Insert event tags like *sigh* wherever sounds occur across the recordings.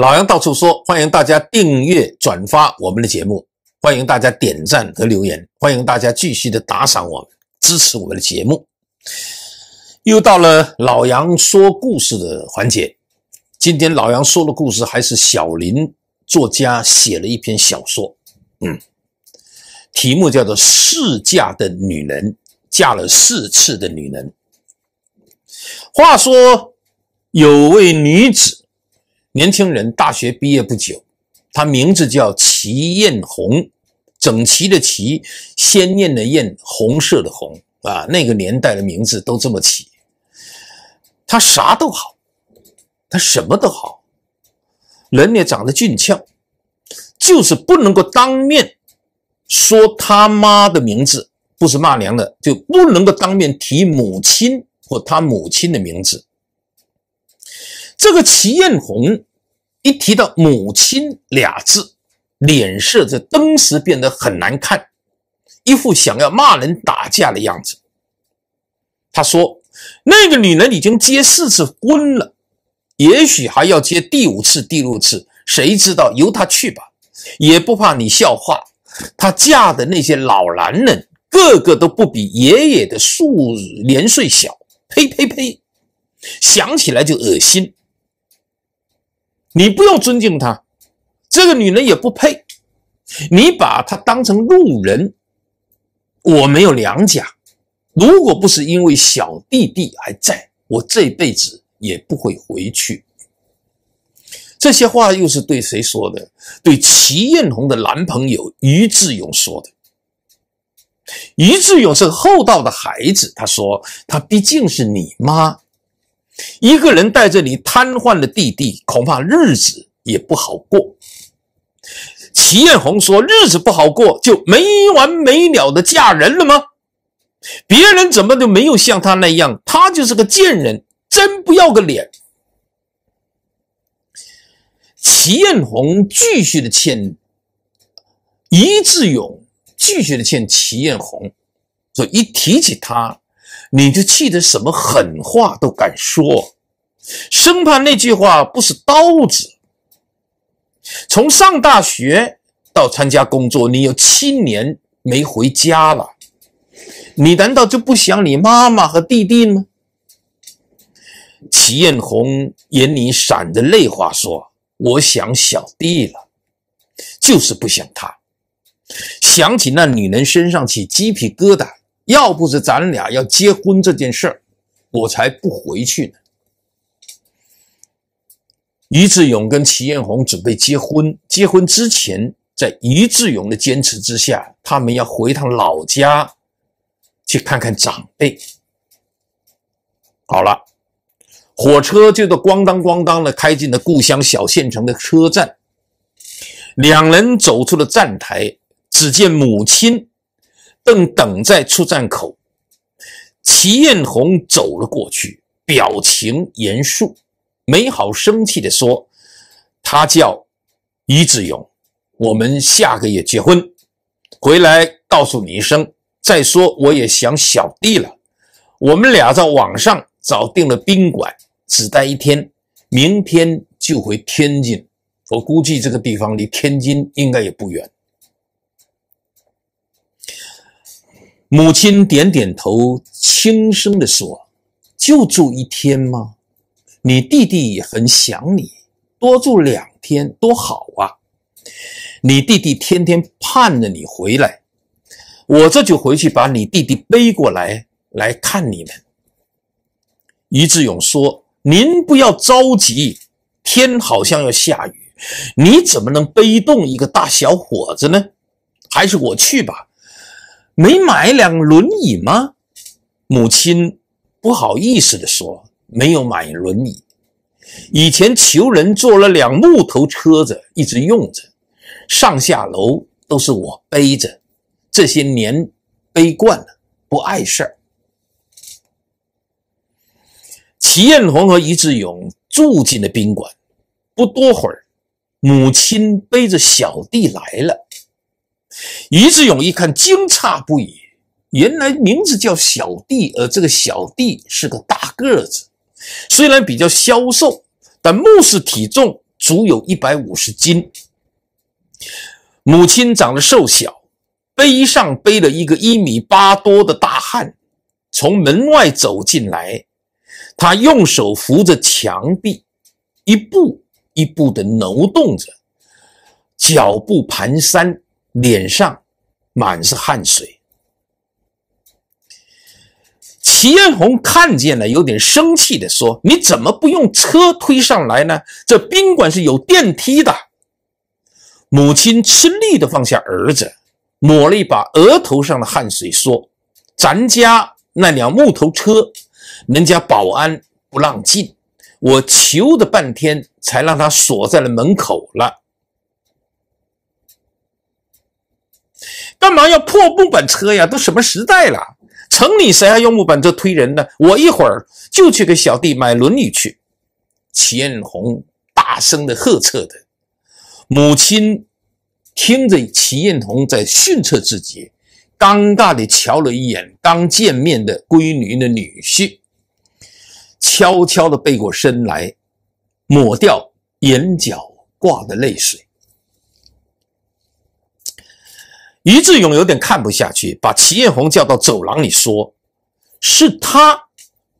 老杨到处说，欢迎大家订阅转发我们的节目，欢迎大家点赞和留言，欢迎大家继续的打赏我们，支持我们的节目。又到了老杨说故事的环节，今天老杨说的故事还是小林作家写了一篇小说，嗯，题目叫做《试嫁的女人》，嫁了四次的女人。话说有位女子。年轻人大学毕业不久，他名字叫齐艳红，整齐的齐，鲜艳的艳，红色的红啊！那个年代的名字都这么起。他啥都好，他什么都好，人也长得俊俏，就是不能够当面说他妈的名字，不是骂娘的，就不能够当面提母亲或他母亲的名字。这个齐艳红一提到“母亲”俩字，脸色就登时变得很难看，一副想要骂人打架的样子。他说：“那个女人已经结四次婚了，也许还要结第五次、第六次，谁知道？由她去吧，也不怕你笑话。她嫁的那些老男人，个个都不比爷爷的数年岁小。呸呸呸！想起来就恶心。”你不用尊敬她，这个女人也不配。你把她当成路人。我没有娘家，如果不是因为小弟弟还在，我这辈子也不会回去。这些话又是对谁说的？对齐艳红的男朋友于志勇说的。于志勇是个厚道的孩子，他说：“她毕竟是你妈。”一个人带着你瘫痪的弟弟，恐怕日子也不好过。齐艳红说：“日子不好过，就没完没了的嫁人了吗？别人怎么就没有像她那样？她就是个贱人，真不要个脸。”齐艳红继续的欠，于志勇继续的欠。齐艳红，所以一提起她。你就气得什么狠话都敢说，生怕那句话不是刀子。从上大学到参加工作，你有七年没回家了，你难道就不想你妈妈和弟弟吗？齐艳红眼里闪着泪花说：“我想小弟了，就是不想他。想起那女人身上起鸡皮疙瘩。”要不是咱俩要结婚这件事儿，我才不回去呢。于志勇跟齐艳红准备结婚，结婚之前，在于志勇的坚持之下，他们要回趟老家，去看看长辈。好了，火车就这咣当咣当的开进了故乡小县城的车站，两人走出了站台，只见母亲。正等在出站口，齐艳红走了过去，表情严肃，没好生气地说：“他叫于志勇，我们下个月结婚，回来告诉你一声。再说我也想小弟了。我们俩在网上找定了宾馆，只待一天，明天就回天津。我估计这个地方离天津应该也不远。”母亲点点头，轻声地说：“就住一天吗？你弟弟很想你，多住两天多好啊！你弟弟天天盼着你回来，我这就回去把你弟弟背过来来看你们。”于志勇说：“您不要着急，天好像要下雨，你怎么能背动一个大小伙子呢？还是我去吧。”没买两轮椅吗？母亲不好意思地说：“没有买轮椅，以前求人做了两木头车子，一直用着，上下楼都是我背着，这些年背惯了，不碍事儿。”齐艳红和于志勇住进了宾馆，不多会儿，母亲背着小弟来了。于志勇一看，惊诧不已。原来名字叫小弟，而这个小弟是个大个子，虽然比较消瘦，但目视体重足有一百五十斤。母亲长得瘦小，背上背了一个一米八多的大汉，从门外走进来，他用手扶着墙壁，一步一步的挪动着，脚步蹒跚。脸上满是汗水。齐艳红看见了，有点生气的说：“你怎么不用车推上来呢？这宾馆是有电梯的。”母亲吃力的放下儿子，抹了一把额头上的汗水，说：“咱家那辆木头车，人家保安不让进，我求的半天才让他锁在了门口了。”干嘛要破木板车呀？都什么时代了？城里谁还用木板车推人呢？我一会儿就去给小弟买轮椅去。”齐艳红大声的呵斥着。母亲听着齐艳红在训斥自己，尴尬的瞧了一眼刚见面的闺女的女婿，悄悄的背过身来，抹掉眼角挂的泪水。于志勇有点看不下去，把齐艳红叫到走廊里说：“是他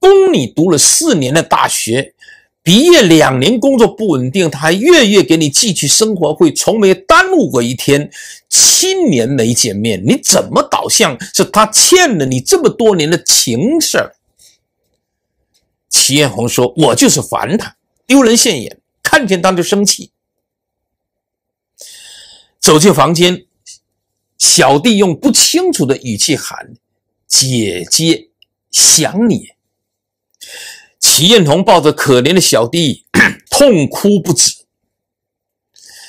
供你读了四年的大学，毕业两年工作不稳定，他还月月给你寄去生活费，从没耽误过一天。七年没见面，你怎么倒向是他欠了你这么多年的情事儿？”齐艳红说：“我就是烦他丢人现眼，看见他就生气。”走进房间。小弟用不清楚的语气喊：“姐姐，想你。”齐艳红抱着可怜的小弟，*coughs* 痛哭不止。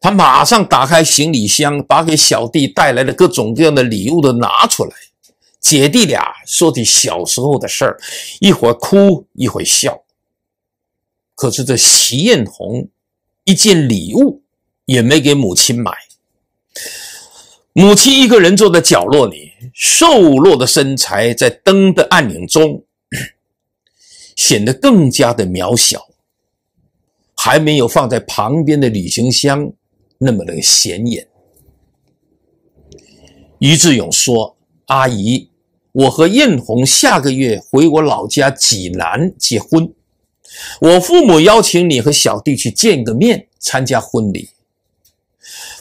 他马上打开行李箱，把给小弟带来的各种各样的礼物都拿出来。姐弟俩说起小时候的事儿，一会儿哭一会儿笑。可是这齐艳红，一件礼物也没给母亲买。母亲一个人坐在角落里，瘦弱的身材在灯的暗影中 *coughs* 显得更加的渺小，还没有放在旁边的旅行箱那么的显眼。于志勇说：“阿姨，我和艳红下个月回我老家济南结婚，我父母邀请你和小弟去见个面，参加婚礼。”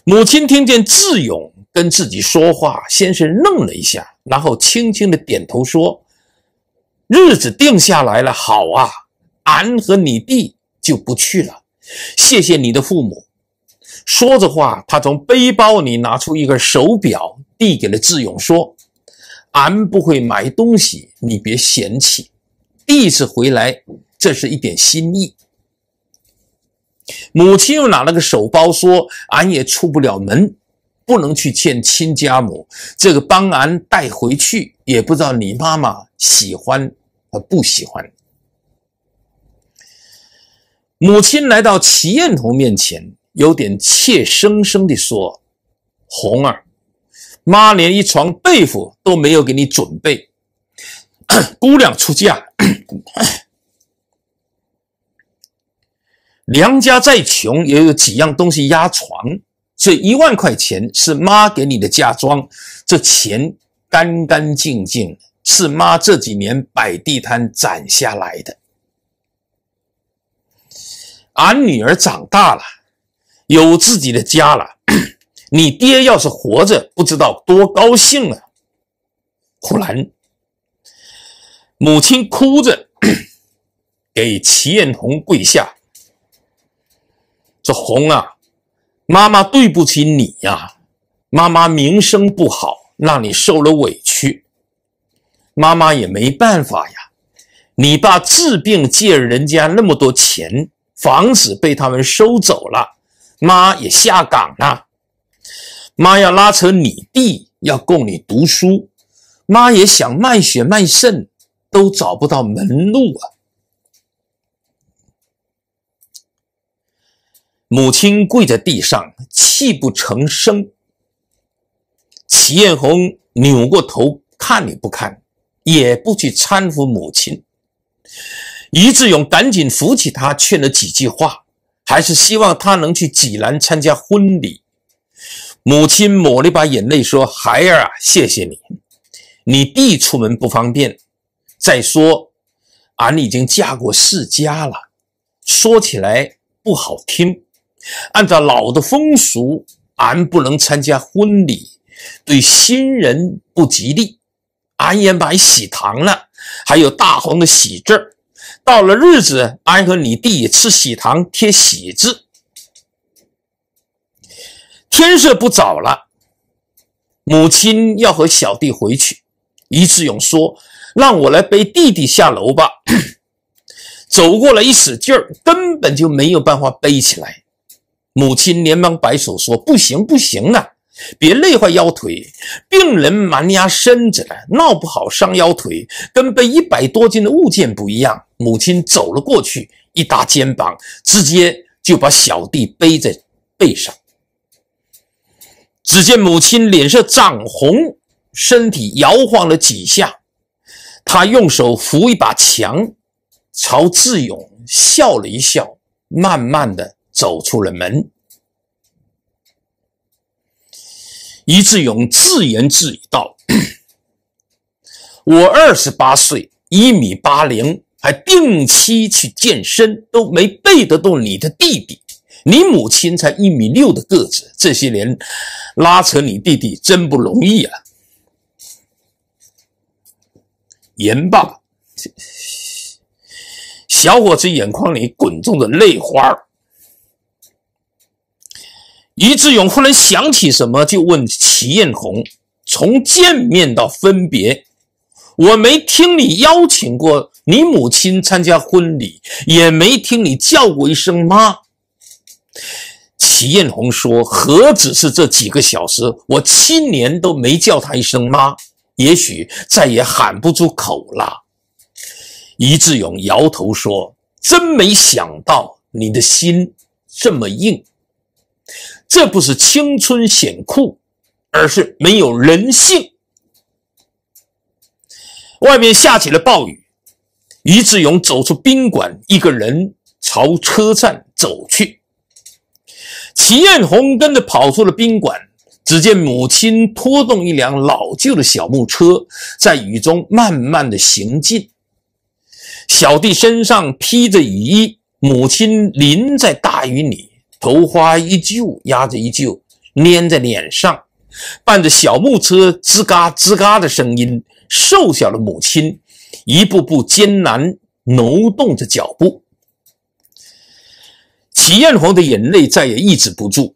母亲听见志勇。跟自己说话，先是愣了一下，然后轻轻的点头说：“日子定下来了，好啊，俺和你弟就不去了，谢谢你的父母。”说着话，他从背包里拿出一个手表，递给了志勇，说：“俺不会买东西，你别嫌弃，第一次回来，这是一点心意。”母亲又拿了个手包，说：“俺也出不了门。”不能去见亲家母，这个帮俺带回去，也不知道你妈妈喜欢和不喜欢。母亲来到齐艳红面前，有点怯生生的说：“红儿，妈连一床被服都没有给你准备，*coughs* 姑娘出嫁，*coughs* 娘家再穷也有几样东西压床。”这一万块钱是妈给你的嫁妆，这钱干干净净，是妈这几年摆地摊攒下来的。俺女儿长大了，有自己的家了，你爹要是活着，不知道多高兴啊！忽然，母亲哭着给齐艳红跪下，这红啊！妈妈对不起你呀，妈妈名声不好，让你受了委屈，妈妈也没办法呀。你爸治病借人家那么多钱，房子被他们收走了，妈也下岗了，妈要拉扯你弟，要供你读书，妈也想卖血卖肾，都找不到门路。啊。母亲跪在地上，泣不成声。齐艳红扭过头，看也不看，也不去搀扶母亲。于志勇赶紧扶起她，劝了几句话，还是希望她能去济南参加婚礼。母亲抹了一把眼泪，说：“孩儿啊，谢谢你。你弟出门不方便，再说俺已经嫁过世家了，说起来不好听。”按照老的风俗，俺不能参加婚礼，对新人不吉利。俺也买喜糖了，还有大红的喜字到了日子，俺和你弟吃喜糖，贴喜字。天色不早了，母亲要和小弟回去。于志勇说：“让我来背弟弟下楼吧。”走过来一使劲儿，根本就没有办法背起来。母亲连忙摆手说：“不行，不行啊，别累坏腰腿。病人蛮压身子了，闹不好伤腰腿，跟背一百多斤的物件不一样。”母亲走了过去，一搭肩膀，直接就把小弟背在背上。只见母亲脸色涨红，身体摇晃了几下，她用手扶一把墙，朝志勇笑了一笑，慢慢的。走出了门，于志勇自言自语道：“ *coughs* 我二十八岁，一米八零，还定期去健身，都没背得动你的弟弟。你母亲才一米六的个子，这些年拉扯你弟弟真不容易啊！”言罢，小伙子眼眶里滚动着泪花儿。于志勇忽然想起什么，就问齐艳红：“从见面到分别，我没听你邀请过你母亲参加婚礼，也没听你叫过一声妈。”齐艳红说：“何止是这几个小时，我七年都没叫她一声妈，也许再也喊不出口了。”于志勇摇头说：“真没想到你的心这么硬。”这不是青春显酷，而是没有人性。外面下起了暴雨，于志勇走出宾馆，一个人朝车站走去。齐艳红跟着跑出了宾馆，只见母亲拖动一辆老旧的小木车，在雨中慢慢的行进。小弟身上披着雨衣，母亲淋在大雨里。头花依旧压着，依旧粘在脸上，伴着小木车吱嘎吱嘎的声音，瘦小的母亲一步步艰难挪动着脚步。齐艳红的眼泪再也抑制不住，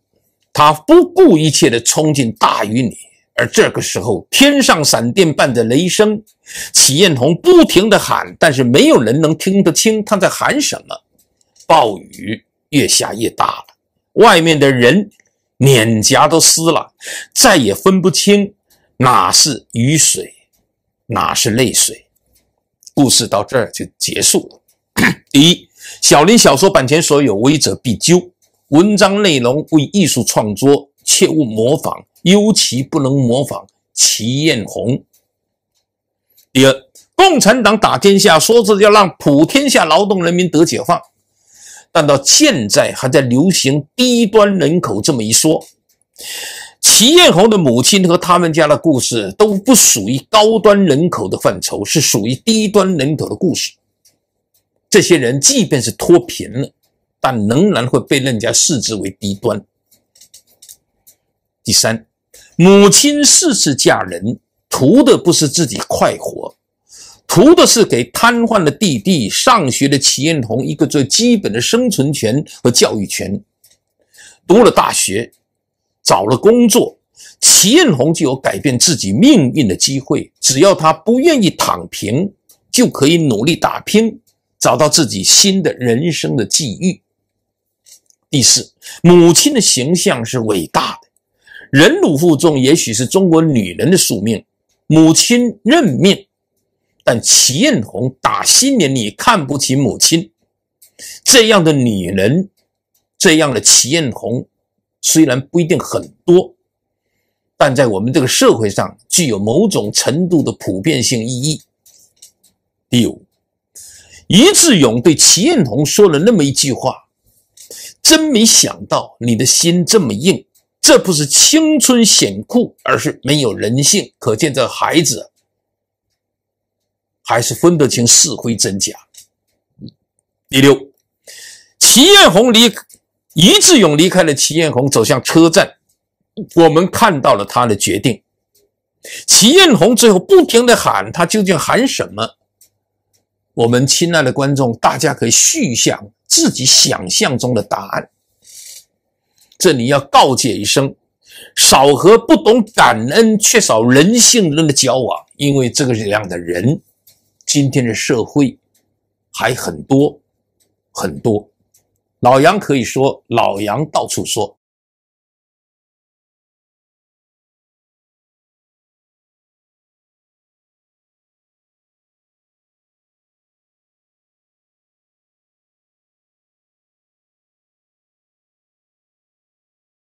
她不顾一切地冲进大雨里。而这个时候，天上闪电伴着雷声，齐艳红不停地喊，但是没有人能听得清她在喊什么。暴雨越下越大了。外面的人脸颊都湿了，再也分不清哪是雨水，哪是泪水。故事到这儿就结束了。第 *clears throat* 一，小林小说版权所有，违者必究。文章内容为艺术创作，切勿模仿，尤其不能模仿齐艳红。第二，共产党打天下，说是要让普天下劳动人民得解放。但到现在还在流行“低端人口”这么一说。齐艳红的母亲和他们家的故事都不属于高端人口的范畴，是属于低端人口的故事。这些人即便是脱贫了，但仍然会被人家视之为低端。第三，母亲四次嫁人，图的不是自己快活。图的是给瘫痪的弟弟上学的齐艳红一个最基本的生存权和教育权。读了大学，找了工作，齐艳红就有改变自己命运的机会。只要她不愿意躺平，就可以努力打拼，找到自己新的人生的际遇。第四，母亲的形象是伟大的，忍辱负重，也许是中国女人的宿命。母亲认命。但齐艳红打心眼里看不起母亲这样的女人，这样的齐艳红虽然不一定很多，但在我们这个社会上具有某种程度的普遍性意义。五，于志勇对齐艳红说了那么一句话，真没想到你的心这么硬，这不是青春显酷，而是没有人性。可见这孩子。还是分得清是非真假。第六，齐艳红离，于志勇离开了齐艳红，走向车站。我们看到了他的决定。齐艳红最后不停的喊，他究竟喊什么？我们亲爱的观众，大家可以续想自己想象中的答案。这里要告诫一声，少和不懂感恩、缺少人性人的交往，因为这个样的人。今天的社会还很多，很多。老杨可以说，老杨到处说。